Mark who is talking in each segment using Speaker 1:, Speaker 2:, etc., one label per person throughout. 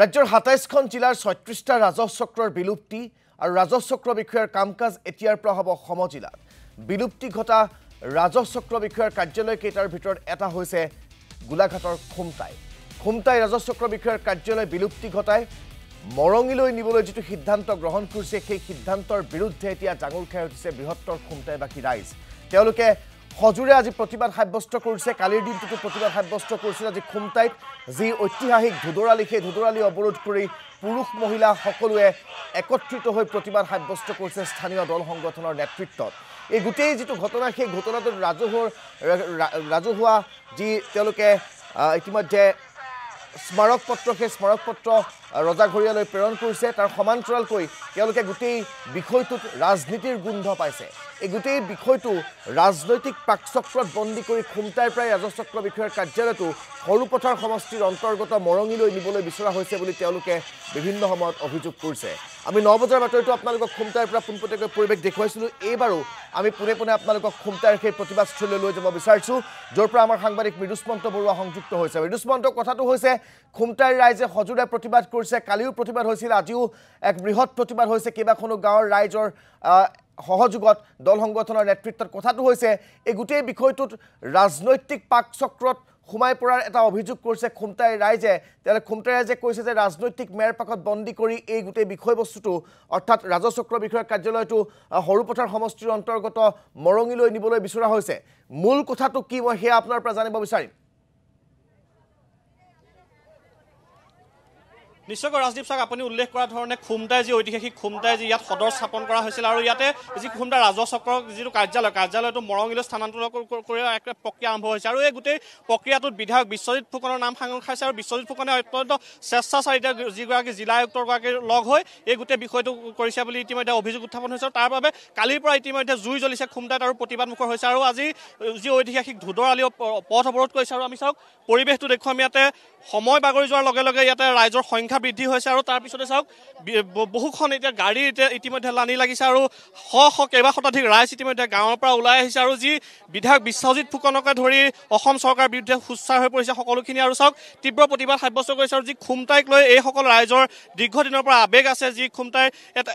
Speaker 1: রাজ্যের সাতাইশন জেলার ছয়ত্রিশটা রাজচক্রর বিলুপ্তি আর রাজচক্র বিষয়ার কাম কাজ এটিয়ারপা হব সমজিলাত বিলুপ্তি ঘটা রাজচক্র বিষয়ার কার্যালয় কেটার ভিতর এটা হয়েছে গোলাঘাটর খুমটাই খুমটাই রাজচক্র বিষয়ার কার্যালয় বিলুপ্তি ঘটায় মরঙিল নিবলে যে সিদ্ধান্ত গ্রহণ করছে সেই সিদ্ধান্তর বিরুদ্ধে এটা জাঙুর খাই উঠেছে বৃহত্তর খুমটাইবাসী রাইজ সজোৰে আজি প্ৰতিবাদ সাব্যস্ত কৰিছে কালিৰ দিনটোতো প্ৰতিবাদ সাব্যস্ত কৰিছিল আজি খুমটাইত যি ঐতিহাসিক ধুদৰালি সেই ধুদৰালি অৱৰোধ কৰি পুৰুষ মহিলা সকলোৱে একত্ৰিত হৈ প্ৰতিবাদ সাব্যস্ত কৰিছে স্থানীয় দল সংগঠনৰ নেতৃত্বত এই গোটেই যিটো ঘটনা সেই ঘটনাটোত ৰাজহুৱাৰ ৰাজহুৱা যি তেওঁলোকে ইতিমধ্যে স্মাৰক পত্ৰ সেই স্মাৰক পত্ৰ ৰজাঘৰীয়ালৈ প্ৰেৰণ কৰিছে তাৰ সমান্তৰালকৈ তেওঁলোকে গোটেই বিষয়টোত ৰাজনীতিৰ গোন্ধ পাইছে এই গোটেই বিষয়টো ৰাজনৈতিক পাকচক্ৰত বন্দী কৰি খুমটাই প্ৰায় ৰাজচক্ৰ বিষয়ৰ কাৰ্যালয়টো সৰুপথাৰ সমষ্টিৰ অন্তৰ্গত মৰঙিলৈ নিবলৈ বিচৰা হৈছে বুলি তেওঁলোকে বিভিন্ন সময়ত অভিযোগ কৰিছে আমি ন বজাৰ বাতৰিটো আপোনালোকক খুমটাইৰ পৰা পোনপটীয়াকৈ পৰিৱেশ দেখুৱাইছিলোঁ এইবাৰো আমি পোনে পোনে আপোনালোকক খুমটাইৰ সেই প্ৰতিবাদস্থলীলৈ লৈ যাব বিচাৰিছোঁ য'ৰ পৰা আমাৰ সাংবাদিক মৃদুস্মন্ত বৰুৱা সংযুক্ত হৈছে মৃদুস্মন্ত কথাটো হৈছে খুমটাইৰ ৰাইজে সজোৰে প্ৰতিবাদ কৰিছে কালিও প্ৰতিবাদ হৈছিল আজিও এক বৃহৎ প্ৰতিবাদ হৈছে কেইবাখনো গাঁৱৰ ৰাইজৰ সহযোগত দল সংগঠনৰ নেতৃত্বত কথাটো হৈছে এই গোটেই বিষয়টোত ৰাজনৈতিক পাকচক্ৰত সোমাই পৰাৰ এটা অভিযোগ কৰিছে খুমটাই ৰাইজে তেওঁলোকে খুমটাই ৰাইজে কৈছে যে ৰাজনৈতিক মেৰ পাকত বন্দী কৰি এই গোটেই বিষয়বস্তুটো অৰ্থাৎ ৰাজচক্ৰ বিষয়ৰ কাৰ্যালয়টো সৰুপথাৰ সমষ্টিৰ অন্তৰ্গত মৰঙিলৈ নিবলৈ বিচৰা হৈছে মূল কথাটো কি মই সেয়া আপোনাৰ পৰা জানিব বিচাৰিম
Speaker 2: নিশ্চয়কৈ ৰাজদীপ ছাৰ আপুনি উল্লেখ কৰা ধৰণে খুমটাই যি ঐতিহাসিক খুমটাই যি ইয়াত সদৰ স্থাপন কৰা হৈছিল আৰু ইয়াতে যি খুমটাই ৰাজহ চক্ৰ যিটো কাৰ্যালয় কাৰ্যালয়টো মৰঙিলৈ স্থানান্তৰ কৰি প্ৰক্ৰিয়া আৰম্ভ হৈছে আৰু এই গোটেই প্ৰক্ৰিয়াটোত বিধায়ক বিশ্বজিৎ ফুকনৰ নাম সাং খাইছে আৰু বিশ্বজিৎ ফুকনে অত্যন্ত স্বেচ্ছাচাৰিতা যিগৰাকী জিলা আয়ুক্তগৰাকীৰ লগ হৈ এই গোটেই বিষয়টো কৰিছে বুলি ইতিমধ্যে অভিযোগ উত্থাপন হৈছে তাৰ বাবে কালিৰ পৰা ইতিমধ্যে জুই জ্বলিছে খুমটাইত আৰু প্ৰতিবাদমুখৰ হৈছে আৰু আজি যি ঐতিহাসিক আলিও পথ অৱৰোধ কৰিছে আৰু আমি চাওক পৰিৱেশটো দেখোঁ আমি ইয়াতে সময় বাগৰি যোৱাৰ লগে লগে ইয়াতে ৰাইজৰ সংখ্যা সংখ্যা বৃদ্ধি হৈছে আৰু তাৰপিছতে চাওক বহুখন এতিয়া গাড়ী এতিয়া ইতিমধ্যে লানি লাগিছে আৰু শ শ কেইবা শতাধিক ৰাইজ ইতিমধ্যে গাঁৱৰ পৰা ওলাই আহিছে আৰু যি বিধায়ক বিশ্বজিৎ ফুকনকে ধৰি অসম চৰকাৰৰ বিৰুদ্ধে সুচ্ছাৰ হৈ পৰিছে সকলোখিনি আৰু চাওক তীব্ৰ প্ৰতিবাদ সাব্যস্ত কৰিছে আৰু যি খুমটাইক লৈ এইসকল ৰাইজৰ দীৰ্ঘদিনৰ পৰা আবেগ আছে যি খুমটাই এটা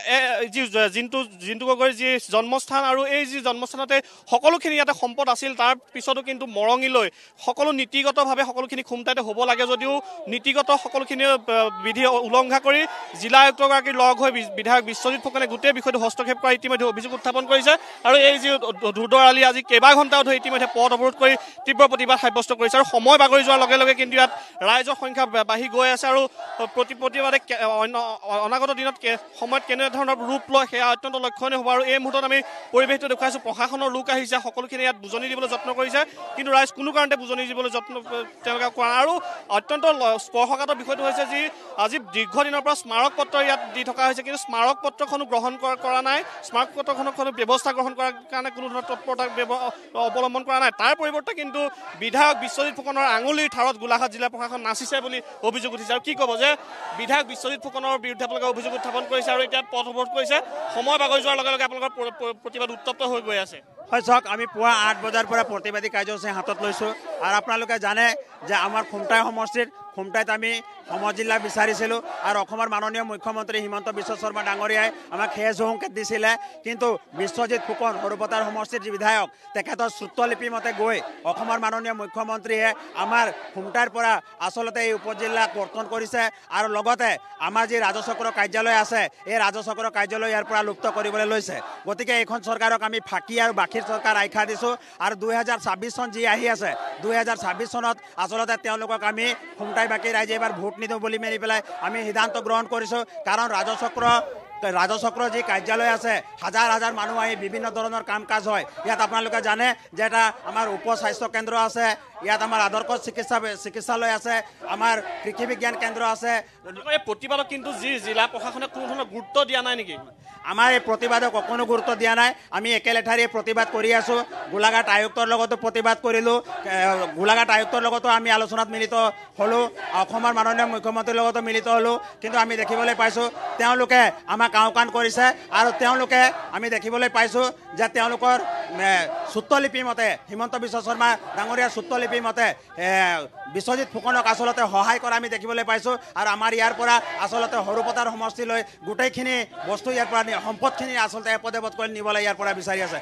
Speaker 2: যি জিন্তু জিন্তু গগৈৰ যি জন্মস্থান আৰু এই যি জন্মস্থানতে সকলোখিনি ইয়াতে সম্পদ আছিল তাৰপিছতো কিন্তু মৰঙিলৈ সকলো নীতিগতভাৱে সকলোখিনি খুমটাইতে হ'ব লাগে যদিও নীতিগত সকলোখিনি বিধি উলংঘা কৰি জিলা আয়ুক্তগৰাকীৰ লগ হৈ বিধায়ক বিশ্বজিৎ ফুকনে গোটেই বিষয়টো হস্তক্ষেপ কৰা ইতিমধ্যে অভিযোগ উত্থাপন কৰিছে আৰু এই যি দুৰ্দৰ আলি আজি কেইবা ঘণ্টাও ধৰি ইতিমধ্যে পথ অৱৰোধ কৰি তীব্ৰ প্ৰতিবাদ সাব্যস্ত কৰিছে আৰু সময় বাগৰি যোৱাৰ লগে লগে কিন্তু ইয়াত ৰাইজৰ সংখ্যা বাঢ়ি গৈ আছে আৰু প্ৰতিবাদে অন্য অনাগত দিনত সময়ত কেনেধৰণৰ ৰূপ লয় সেয়া অত্যন্ত লক্ষণীয় হ'ব আৰু এই মুহূৰ্তত আমি পৰিৱেশটো দেখুৱাইছোঁ প্ৰশাসনৰ লোক আহিছে সকলোখিনি ইয়াত বুজনি দিবলৈ যত্ন কৰিছে কিন্তু ৰাইজ কোনো কাৰণতে বুজনি দিবলৈ যত্ন তেওঁলোকে কৰা আৰু অত্যন্ত স্পৰ্শকাতৰ বিষয়টো হৈছে যি আজি দীৰ্ঘদিনৰ পৰা স্মাৰক পত্ৰ ইয়াত দি থকা হৈছে কিন্তু স্মাৰক পত্ৰখনো গ্ৰহণ কৰা নাই স্মাৰক পত্ৰখনৰ ব্যৱস্থা গ্ৰহণ কৰাৰ কাৰণে কোনো ধৰণৰ তৎপৰতা অৱলম্বন কৰা নাই তাৰ পৰিৱৰ্তে কিন্তু বিধায়ক বিশ্বজিৎ ফুকনৰ আঙুলিৰ ঠাৰত গোলাঘাট জিলা প্ৰশাসন নাচিছে বুলি অভিযোগ উঠিছে আৰু কি ক'ব যে বিধায়ক বিশ্বজিৎ ফুকনৰ বিৰুদ্ধে আপোনালোকে অভিযোগ উত্থাপন কৰিছে আৰু এতিয়া পথ অৱৰোধ কৰিছে সময় বাগৰি যোৱাৰ লগে লগে আপোনালোকৰ প্ৰতিবাদ উত্তপ্ত হৈ গৈ আছে
Speaker 3: হয় চাওক আমি পুৱা আঠ বজাৰ পৰা প্ৰতিবাদী কাৰ্যসূচী হাতত লৈছোঁ আৰু আপোনালোকে জানে যে আমাৰ খুমটাই সমষ্টিত খুমটাইত আমি সমজিলা বিচাৰিছিলোঁ আৰু অসমৰ মাননীয় মুখ্যমন্ত্ৰী হিমন্ত বিশ্ব শৰ্মা ডাঙৰীয়াই আমাক সেয়ে জহংকেত দিছিলে কিন্তু বিশ্বজিৎ ফুকন সৰুপথাৰ সমষ্টিৰ বিধায়ক তেখেতৰ শ্ৰুত্ৰলিপি মতে গৈ অসমৰ মাননীয় মুখ্যমন্ত্ৰীয়ে আমাৰ খুমটাইৰ পৰা আচলতে এই উপজিলা কৰ্তন কৰিছে আৰু লগতে আমাৰ যি ৰাজচক্ৰ কাৰ্যালয় আছে এই ৰাজচক্ৰ কাৰ্যালয় ইয়াৰ পৰা লুপ্ত কৰিবলৈ লৈছে গতিকে এইখন চৰকাৰক আমি ফাঁকি আৰু বাকীৰ চৰকাৰ আখ্যা দিছোঁ আৰু দুহেজাৰ ছাব্বিছ চন যি আহি আছে দুহেজাৰ ছাব্বিছ চনত আচলতে তেওঁলোকক আমি খুমটাই বিজয় বাকী ৰাইজে এইবাৰ ভোট নিদিওঁ বুলি মেলি পেলাই আমি সিদ্ধান্ত গ্ৰহণ কৰিছোঁ কাৰণ ৰাজচক্ৰ ৰাজচক্ৰ যি কাৰ্যালয় আছে হাজাৰ হাজাৰ মানুহ আহি বিভিন্ন ধৰণৰ কাম কাজ হয় ইয়াত আপোনালোকে জানে যে এটা আমাৰ উপ স্বাস্থ্য কেন্দ্ৰ আছে ইয়াত আমাৰ আদৰ্শ চিকিৎসা চিকিৎসালয় আছে আমাৰ কৃষি বিজ্ঞান কেন্দ্ৰ আছে
Speaker 2: এই কিন্তু যি জিলা প্ৰশাসনে কোনো ধৰণৰ গুৰুত্ব দিয়া নাই নেকি
Speaker 3: আমাৰ এই প্ৰতিবাদক অকণো গুৰুত্ব দিয়া নাই আমি একেলেঠাৰিয়ে প্ৰতিবাদ কৰি আছোঁ গোলাঘাট আয়ুক্তৰ লগতো প্ৰতিবাদ কৰিলোঁ গোলাঘাট আয়ুক্তৰ লগতো আমি আলোচনাত মিলিত হ'লোঁ অসমৰ মাননীয় মুখ্যমন্ত্ৰীৰ লগতো মিলিত হ'লোঁ কিন্তু আমি দেখিবলৈ পাইছোঁ তেওঁলোকে আমাক কাওকাণ কৰিছে আৰু তেওঁলোকে আমি দেখিবলৈ পাইছোঁ যে তেওঁলোকৰ চুত্ৰলিপি মতে হিমন্ত বিশ্ব শৰ্মা ডাঙৰীয়াৰ চুত্ৰলিপি মতে বিশ্বজিৎ ফুকনক আচলতে সহায় কৰা আমি দেখিবলৈ পাইছোঁ আৰু আমাৰ ইয়াৰ পৰা আচলতে সৰুপথাৰ সমষ্টিলৈ গোটেইখিনি বস্তু ইয়াৰ পৰা সম্পদখিনি আচলতে এপদেপদ কৰি নিবলৈ ইয়াৰ পৰা বিচাৰি আছে